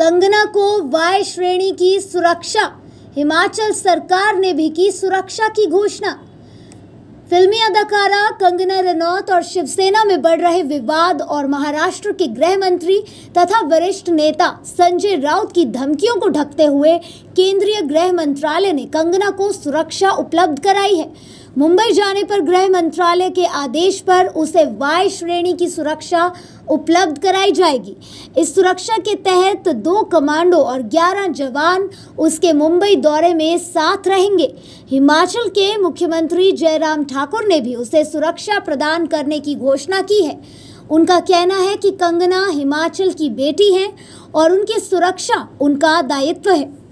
कंगना को वाय श्रेणी की सुरक्षा हिमाचल सरकार ने भी की सुरक्षा की घोषणा फिल्मी अदाकारा कंगना रनौत और शिवसेना में बढ़ रहे विवाद और महाराष्ट्र के गृह मंत्री तथा वरिष्ठ नेता संजय राउत की धमकियों को ढकते हुए केंद्रीय गृह मंत्रालय ने कंगना को सुरक्षा उपलब्ध कराई है मुंबई जाने पर गृह मंत्रालय के आदेश पर उसे वाय श्रेणी की सुरक्षा उपलब्ध कराई जाएगी इस सुरक्षा के तहत दो कमांडो और 11 जवान उसके मुंबई दौरे में साथ रहेंगे हिमाचल के मुख्यमंत्री जयराम ठाकुर ने भी उसे सुरक्षा प्रदान करने की घोषणा की है उनका कहना है कि कंगना हिमाचल की बेटी हैं और उनकी सुरक्षा उनका दायित्व है